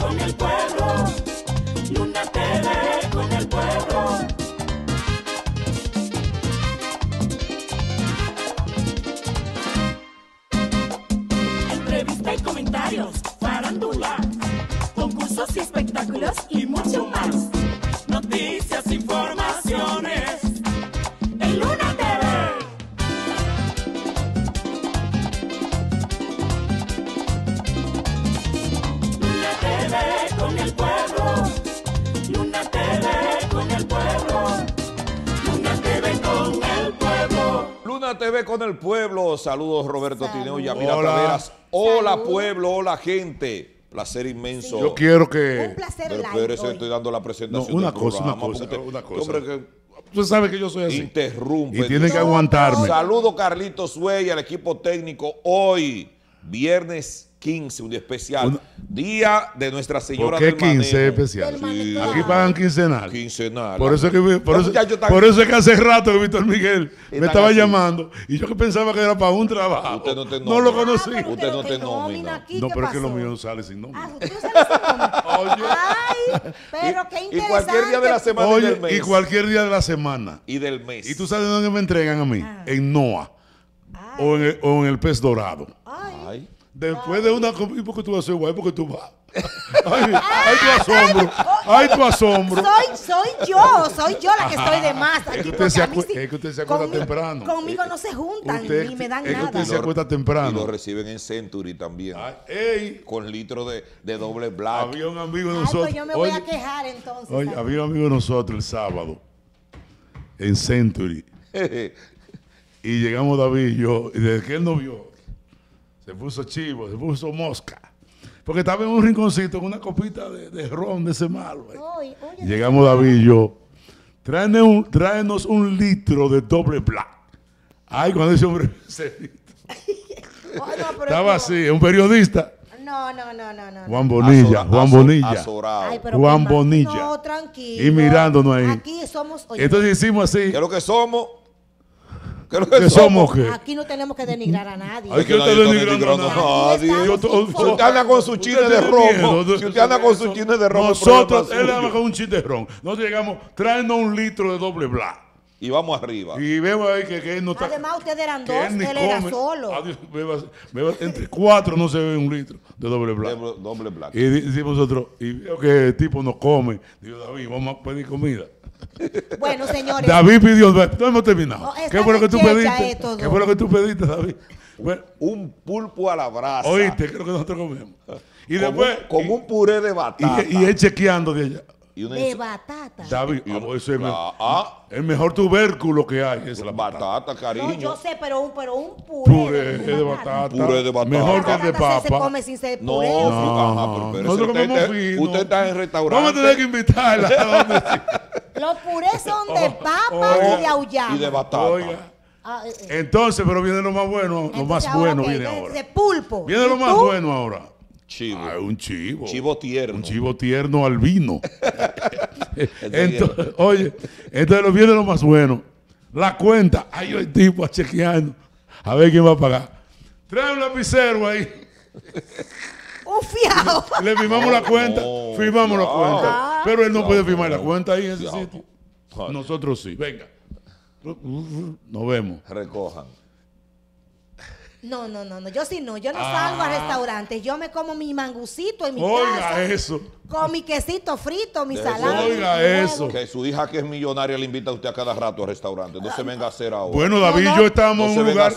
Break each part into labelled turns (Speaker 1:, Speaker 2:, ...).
Speaker 1: con el pueblo, Luna TV con el pueblo. Entrevista
Speaker 2: y comentarios, farándula, concursos y espectáculos y mucho más. Noticias y
Speaker 3: TV con el pueblo. Saludos Roberto Tineo y Amira hola. Hola pueblo, hola gente. Placer inmenso. Yo quiero que... Un placer estoy dando la presentación. una, cosa, una cosa, usted, sabe que, sabes que yo soy así. Interrumpe. Y tiene que aguantarme. Saludo Carlitos Suey al equipo técnico hoy, viernes 15, un día especial. Día de Nuestra Señora ¿Por qué 15 especial? Aquí pagan quincenal. Quincenal. Por eso, que, por, eso, es que hace rato
Speaker 2: que Víctor Miguel me estaba llamando y yo que pensaba que era para un trabajo. Usted no, te no lo conocí. usted no te nomina Aquí, no, pero es que lo mío ah, no sale sin nombre. Ah,
Speaker 3: Ay, pero qué interesante. Y cualquier día de la semana y del mes. Y
Speaker 2: cualquier día de la semana. Y del mes. ¿Y tú sabes dónde me entregan a mí? Ah. En NOA. Ah. O en, el, pez dorado. Ay. Después de una ¿y por qué tú vas a ser guay? Porque tú vas. Ay, tu asombro. Ay, tu asombro. Soy,
Speaker 1: soy yo, soy yo la que estoy de más. Aquí, usted
Speaker 2: se es que usted se acuerda temprano.
Speaker 1: Conmigo no se juntan ni me dan es nada.
Speaker 3: Que usted se acuerda temprano. Y lo reciben en Century también. Con litro de, de, doble
Speaker 2: black. Había un amigo de pues nosotros. Ay, yo me voy a
Speaker 1: quejar entonces. Oye,
Speaker 2: había un amigo de nosotros el sábado en Century. y llegamos David y yo. Y desde que él no vio se puso chivo, se puso mosca. Porque estaba en un rinconcito con una copita de, ron de ese malo. Eh. Llegamos David y yo. Tráenos un, tráenos un litro de doble black. Ay, cuando ese hombre oh, Estaba así, un periodista.
Speaker 1: No, no, no,
Speaker 2: no, Juan Bonilla, Juan Bonilla. Juan Bonilla. tranquilo. Y mirándonos ahí. Aquí
Speaker 1: somos.
Speaker 3: Entonces hicimos así. que lo que somos? somos?
Speaker 1: Aquí no tenemos que denigrar
Speaker 2: a nadie. no está denigrando nadie. Si usted anda con su chile de ron, si usted anda con su chile de ron, nosotros, él anda con un chiste de ron. Nosotros llegamos, trayendo un litro de doble bla. Y vamos arriba. Y vemos ahí que, él no está.
Speaker 1: Además, ustedes eran dos, él, era solo.
Speaker 2: entre cuatro no se ve un litro de doble black. Y decimos nosotros, y veo que el tipo nos come. Digo, David, vamos a pedir comida.
Speaker 1: Bueno, señores.
Speaker 2: David pidió, no hemos terminado. ¿Qué fue lo que tú pediste? ¿Qué fue que tú pediste, David?
Speaker 3: un pulpo a la brasa. Oíste, creo que nosotros comemos.
Speaker 2: Y después. con
Speaker 3: un puré de batata. Y, y él
Speaker 2: chequeando de allá de
Speaker 1: batata.
Speaker 2: David, ah, es el, ah, ah". mejor tubérculo que hay es la batata. cariño. No, yo sé,
Speaker 1: pero un, pero un
Speaker 2: puré. Puré de, de batata. Mejor que el de papa.
Speaker 1: No,
Speaker 3: Usted está
Speaker 2: en restaurante. Vamos a tener que invitarla.
Speaker 1: Los purés son de oh, papa y de auyama. Y de batata.
Speaker 2: Eh, eh. Entonces, pero viene lo más bueno, lo más bueno viene ahora.
Speaker 1: De pulpo. Viene lo más
Speaker 2: bueno ahora. Chivo. Ah, un chivo. Chivo tierno. Un chivo tierno albino. entonces, oye, entonces lo viene lo más bueno. La cuenta. hay el tipo a chequeando. A ver quién va a pagar. Trae un lapicero ahí. Un fiado. Le firmamos la cuenta. Oh, firmamos la cuenta. Pero él no, no puede firmar la cuenta ahí en ese sitio. Nosotros sí. Venga. Nos vemos. Recojan.
Speaker 1: No, no, no, no. Yo sí no. Yo no salgo a ah. restaurantes. Yo me como mi mangucito en mi casa. Oiga eso. Con mi quesito frito, mi salada. Oiga
Speaker 3: eso. Que su hija que es millonaria le invita a usted a cada rato a restaurantes. No se venga a hacer ahora. Bueno, David yo estábamos en un lugar.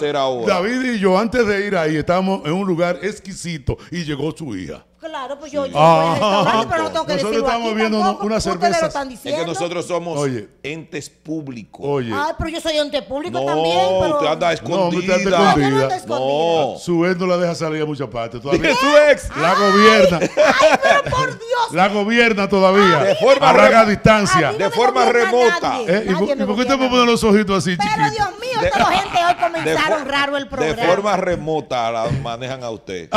Speaker 3: David
Speaker 2: y yo antes de ir ahí estábamos en un lugar exquisito y llegó su hija. Claro,
Speaker 1: pues
Speaker 3: yo,
Speaker 2: sí. yo ah, pero no tengo que Nosotros estamos viendo tampoco, una cerveza. Es que
Speaker 3: nosotros somos entes públicos. Oye. Ay,
Speaker 1: pero yo soy ente público también. Pero... Usted anda
Speaker 3: escondida. No, escondida. No, anda escondida. No.
Speaker 2: Su ex no la deja salir a muchas partes. Todavía. su ex? La gobierna. Ay, pero por Dios. La gobierna todavía. De forma a distancia. de forma remota. Eh, ¿Y, por, qué usted me pone los ojitos así, Pero Dios
Speaker 3: mío, esta gente hoy
Speaker 1: comenzaron raro el programa. De forma
Speaker 3: remota la manejan a usted.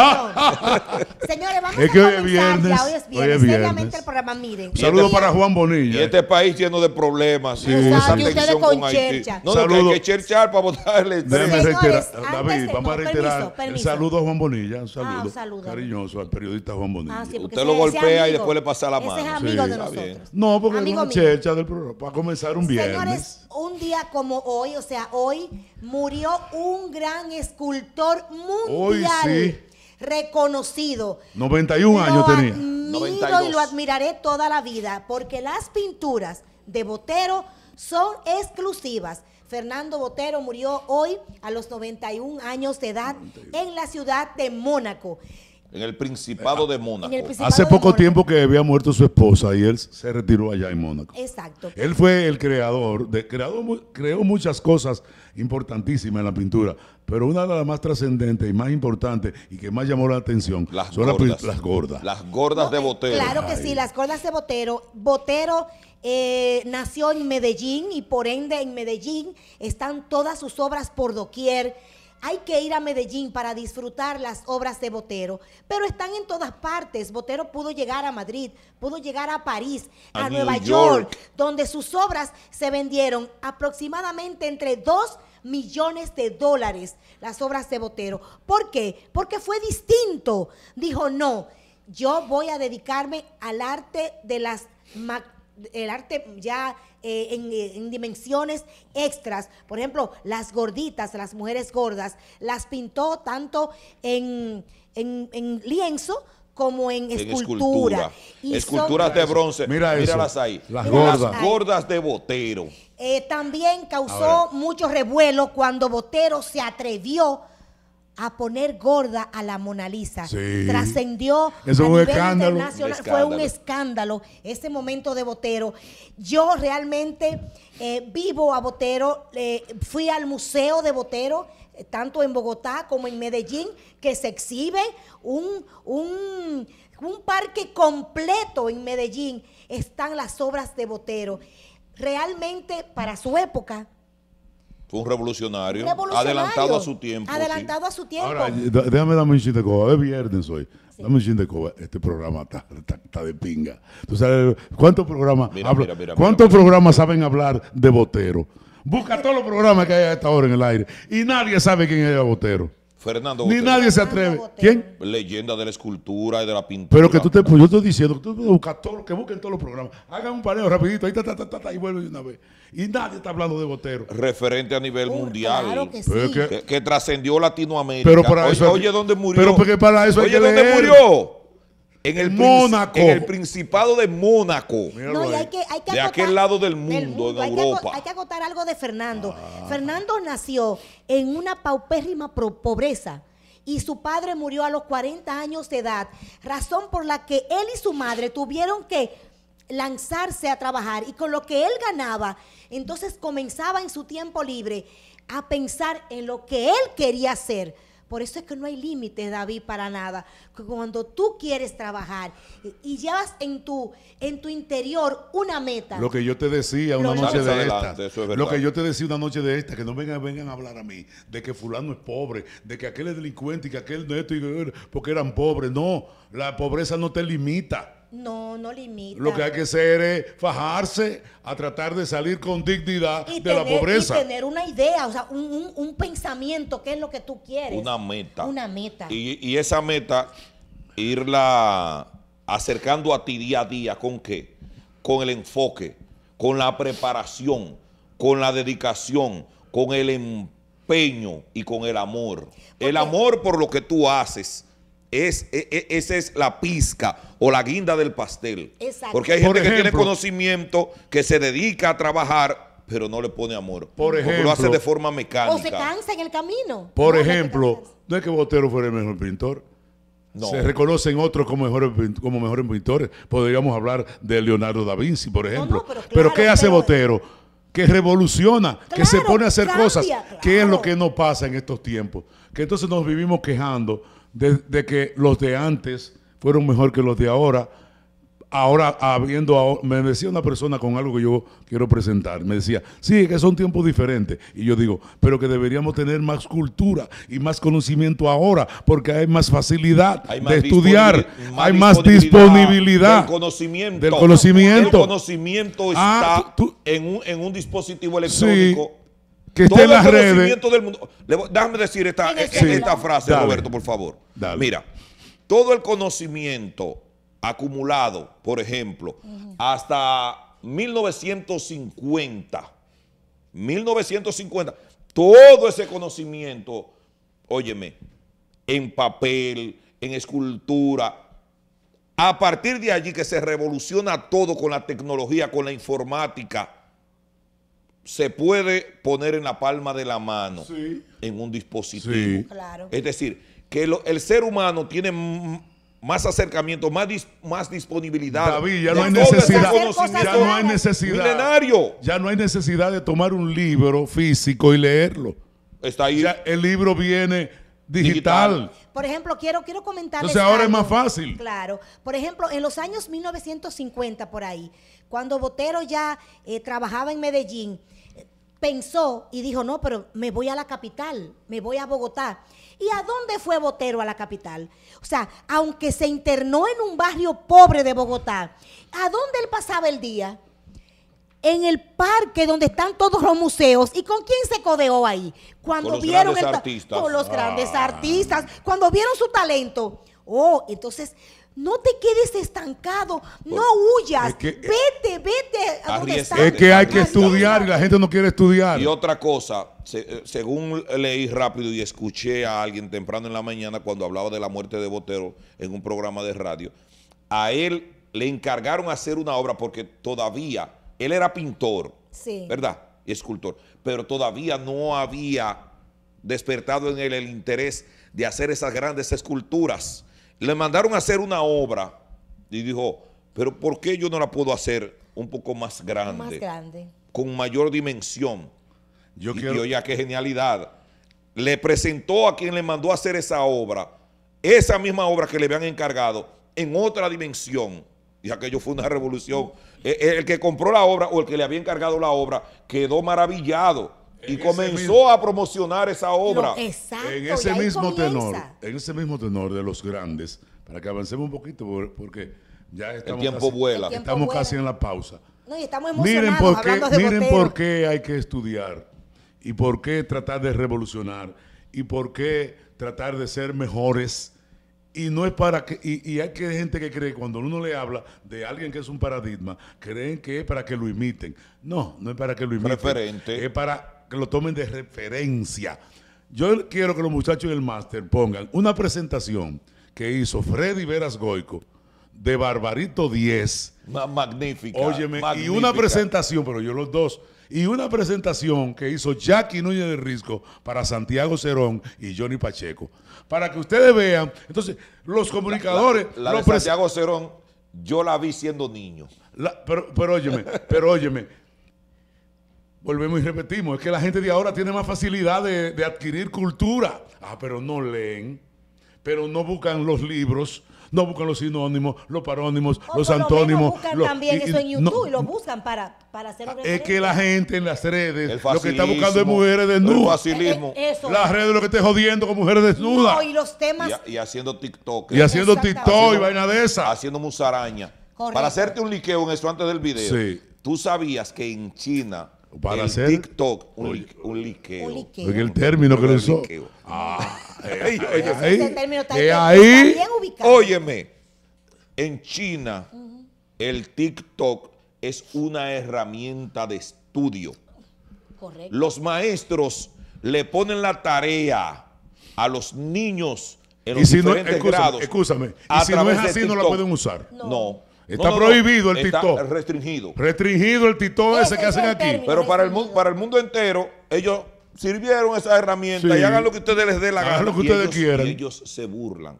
Speaker 3: Señores, vamos es que hoy es viernes. hoy es viernes. Hoy el programa,
Speaker 1: miren. Saludos este para Juan
Speaker 3: Bonilla. Y este país lleno de problemas. Sí, esa tensión con Chercha. No, no, hay que
Speaker 2: cherchar para votarle. David, vamos a reiterar. El saludo a Juan Bonilla. Ah, un saludo. Cariñoso al periodista Juan Bonilla. Ah, Usted lo golpea y después le pasa la mano. Ese es amigo de nosotros. No, porque es una chercha del programa. Para comenzar un viernes. Señores,
Speaker 1: un día como hoy, o sea, hoy murió un gran escultor mundial. Hoy sí reconocido.
Speaker 2: 91 años tenía. 92. y lo
Speaker 1: admiraré toda la vida porque las pinturas de Botero son exclusivas. Fernando Botero murió hoy a los 91 años de edad en la ciudad de Mónaco
Speaker 3: en el Principado eh, de ah, Mónaco.
Speaker 1: Hace poco
Speaker 2: tiempo que había muerto su esposa y él se retiró allá en Mónaco. Exacto. Él fue el creador, de, creó muchas cosas importantísimas en la pintura, pero una de las más trascendentes y más importantes y que más llamó la atención son las, gordas.
Speaker 3: Las gordas de Botero. Claro que sí,
Speaker 1: las gordas de Botero. Botero eh, nació en Medellín y por ende en Medellín están todas sus obras por doquier hay que ir a Medellín para disfrutar las obras de Botero, pero están en todas partes. Botero pudo llegar a Madrid, pudo llegar a París, a, Nueva York. donde sus obras se vendieron aproximadamente entre 2 millones de dólares las obras de Botero. ¿Por qué? Porque fue distinto. Dijo, no, yo voy a dedicarme al arte de las el arte ya eh, eh, en, dimensiones extras. Por ejemplo, las gorditas, las mujeres gordas, las pintó tanto en, en, lienzo como en, escultura. Esculturas de bronce. Mira
Speaker 3: Míralas ahí. Las gordas. gordas de Botero.
Speaker 1: Eh, también causó mucho revuelo cuando Botero se atrevió a poner gorda a la Mona Lisa. Trascendió fue nivel escándalo. fue un escándalo ese este momento de Botero. Yo realmente eh, vivo a Botero. Eh, fui al museo de Botero eh, tanto en Bogotá como en Medellín, que se exhibe un, un, un parque completo en Medellín. Están las obras de Botero. Realmente, para su época,
Speaker 3: fue un revolucionario, adelantado a su tiempo. Adelantado
Speaker 1: a su
Speaker 2: tiempo. Ahora, eh, déjame darme un chiste de coba. Es viernes hoy. Dame un chiste de coba. Este programa está, está, de pinga. Tú sabes, ¿cuántos programas, mira, ¿cuántos programas saben hablar de Botero? Busca todos los programas que hay a esta hora en el aire y nadie sabe quién es Botero.
Speaker 3: Fernando Ni nadie se atreve. ¿Quién? Leyenda de la escultura y de la pintura. Pero que tú te, pues yo
Speaker 2: estoy diciendo, tú todo que busquen todos los programas. Hagan un paneo rapidito, ahí está, y vuelve de una vez. Y nadie está hablando de Botero.
Speaker 3: Referente a nivel mundial. Claro que, sí. que, trascendió Latinoamérica. Pero para eso. Oye, ¿dónde murió? Oye, ¿dónde murió? En el, el Principado de Mónaco. No, y hay que, hay de aquel lado del mundo, Europa. hay que
Speaker 1: agotar algo de Fernando. Ah. Fernando nació en una paupérrima pobreza y su padre murió a los 40 años de edad, razón por la que él y su madre tuvieron que lanzarse a trabajar y con lo que él ganaba, entonces comenzaba en su tiempo libre a pensar en lo que él quería hacer por eso es que no hay límites, David, para nada. Cuando tú quieres trabajar y, llevas en tu, en tu interior una meta. Lo que
Speaker 2: yo te decía una noche de esta. lo que yo te decía una noche de esta, que no vengan, vengan a hablar a mí de que fulano es pobre, de que aquel es delincuente y que aquel no es esto, porque eran pobres. No, la pobreza no te limita.
Speaker 1: No, no limita. Lo que hay que
Speaker 2: hacer es fajarse a tratar de salir con dignidad de la pobreza. Y
Speaker 1: tener una idea, o sea, un, pensamiento, qué es lo que tú quieres. Una
Speaker 3: meta. Una meta. Y, esa meta, irla acercando a ti día a día, ¿con qué? Con el enfoque, con la preparación, con la dedicación, con el empeño y con el amor. el amor por lo que tú haces es, e, e, esa es la pizca o la guinda del pastel. Porque hay gente que tiene conocimiento, que se dedica a trabajar, pero no le pone amor. Por ejemplo, lo hace de forma mecánica. O se
Speaker 1: cansa en el camino. Por
Speaker 2: ejemplo, no es que Botero fuera el mejor pintor. Se reconocen otros como mejores, como mejores pintores. Podríamos hablar de Leonardo da Vinci, por ejemplo. pero, ¿qué hace Botero? que revoluciona, que se pone a hacer cosas, qué que es lo que no pasa en estos tiempos. Que entonces nos vivimos quejando de, que los de antes fueron mejor que los de ahora. Ahora, habiendo, me decía una persona con algo que yo quiero presentar, me decía, sí, que son tiempos diferentes. Y yo digo, pero que deberíamos tener más cultura y más conocimiento ahora, porque hay más facilidad de estudiar, hay más disponibilidad del
Speaker 3: conocimiento. El conocimiento ah, está en, un, en, un, dispositivo electrónico. Todo el conocimiento Del mundo. déjame decir esta, esta frase, Roberto, por favor. Mira, todo el conocimiento acumulado, por ejemplo, hasta 1950, 1950, todo ese conocimiento, óyeme, en papel, en escultura, a partir de allí que se revoluciona todo con la tecnología, con la informática, se puede poner en la palma de la mano en un dispositivo. Es decir, que el ser humano tiene más acercamiento, más, más disponibilidad. ya no, hay necesidad, ya no hay necesidad.
Speaker 2: Ya no hay necesidad de tomar un libro físico y leerlo. Está ahí. el libro viene digital.
Speaker 1: Por ejemplo, quiero, quiero comentarles. Entonces ahora es más fácil. Claro. Por ejemplo, en los años 1950, por ahí, cuando Botero ya eh, trabajaba en Medellín, pensó y dijo, no, pero me voy a la capital, me voy a Bogotá. ¿Y a dónde fue Botero a la capital? O sea, aunque se internó en un barrio pobre de Bogotá, ¿a dónde él pasaba el día? en el parque donde están todos los museos. ¿Y con quién se codeó ahí? Cuando vieron grandes artistas. con los grandes ah. artistas, cuando vieron su talento. Oh, entonces no te quedes estancado, no huyas, eh, vete, vete Es
Speaker 2: que hay que estudiar y la gente no quiere estudiar. Y
Speaker 3: otra cosa, eh, según leí rápido y escuché a alguien temprano en la mañana cuando hablaba de la muerte de Botero en un programa de radio, a él le encargaron hacer una obra porque todavía él era pintor, ¿verdad? Y escultor, pero todavía no había despertado en él el interés de hacer esas grandes esculturas. Le mandaron a hacer una obra y dijo, pero ¿por qué yo no la puedo hacer un poco más grande? Con mayor dimensión. y quiero... ya qué genialidad. Le presentó a quien le mandó a hacer esa obra, esa misma obra que le habían encargado, en otra dimensión y aquello fue una revolución. Eh, eh, el, que compró la obra o el que le había encargado la obra
Speaker 2: quedó maravillado y comenzó a
Speaker 3: promocionar esa obra. en ese mismo tenor,
Speaker 2: en ese mismo tenor de los grandes, para que avancemos un poquito, porque ya estamos, el tiempo casi, vuela. estamos casi en la pausa.
Speaker 1: No, y estamos miren por qué, miren por
Speaker 2: qué hay que estudiar y por qué tratar de revolucionar y por qué tratar de ser mejores y no es para que, y, hay que gente que cree cuando uno le habla de alguien que es un paradigma, creen que es para que lo imiten. No, no es para que lo imiten. Es para que lo tomen de referencia. Yo quiero que los muchachos del máster pongan una presentación que hizo Freddy Veras Goico de Barbarito 10. Magnífica. magnífica. y una presentación, pero yo los dos y una presentación que hizo Jackie Núñez de Risco para Santiago Cerón y Johnny Pacheco. Para que ustedes vean, entonces, los comunicadores... La, de Santiago Cerón, yo la vi siendo niño. pero, pero óyeme, pero óyeme, volvemos y repetimos, es que la gente de ahora tiene más facilidad de, de adquirir cultura. Ah, pero no leen, pero no buscan los libros, no buscan los sinónimos, los parónimos, oh, los antónimos. Buscan también eso en YouTube y lo
Speaker 1: buscan para, para hacer
Speaker 2: Es que la gente en las redes lo que está buscando es mujeres desnudas. El facilismo. Eh, las redes lo que está jodiendo con mujeres
Speaker 3: desnudas. y los temas. Y, haciendo TikTok. Y haciendo TikTok y vaina de esa. Haciendo musaraña. Para hacerte un liqueo en eso antes del video. Sí. Tú sabías que en China para hacer TikTok, un, un, liqueo. en el término que lo usó. Ah, eh, ahí, ahí, está, ubicado. Óyeme, en China, el TikTok es una herramienta de estudio. Correcto. Los maestros le ponen la tarea a los
Speaker 2: niños en los si diferentes grados. y si no es así, no la pueden usar.
Speaker 3: no. Está prohibido el título, restringido.
Speaker 2: Restringido el Tito ese, que hacen aquí. Pero para el,
Speaker 3: mundo, para el mundo entero, ellos sirvieron esa herramienta y hagan lo que ustedes les dé la gana. Hagan lo que ustedes quieran. Y ellos se burlan.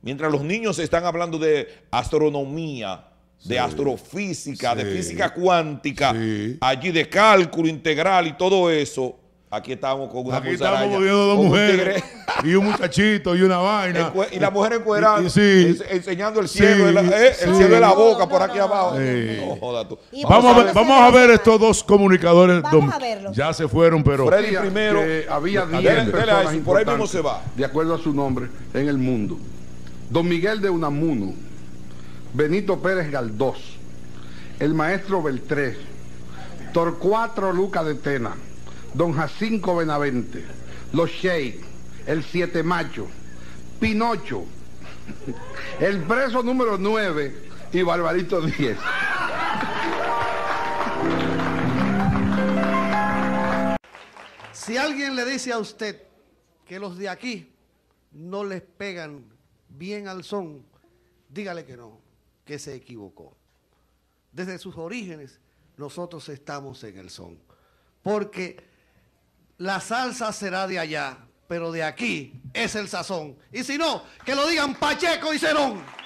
Speaker 3: Mientras los niños están hablando de astronomía, de astrofísica, de física cuántica, allí de cálculo integral y todo eso, Aquí estábamos con una Aquí dos mujeres
Speaker 2: y un muchachito y una vaina. Y la mujer encuadrando enseñando el cielo, de, la, el eh, cielo de la boca por aquí abajo.
Speaker 3: Vamos, a ver,
Speaker 2: estos dos comunicadores. Ya se fueron, pero. primero. había 10 Por ahí mismo se va. De acuerdo a su nombre, en el mundo. Don Miguel de Unamuno, Benito Pérez Galdós, el maestro Beltrés Torcuatro Luca de Tena don Jacinto Benavente, los Sheik, el Siete Macho, Pinocho, el preso número 9 y Barbarito 10. Si alguien le dice a usted que los de aquí no les pegan bien al son, dígale que no, que se equivocó. Desde sus orígenes nosotros estamos en el son, porque la salsa será de allá, pero de aquí es
Speaker 3: el sazón. Y si no, que lo digan Pacheco y Cerón.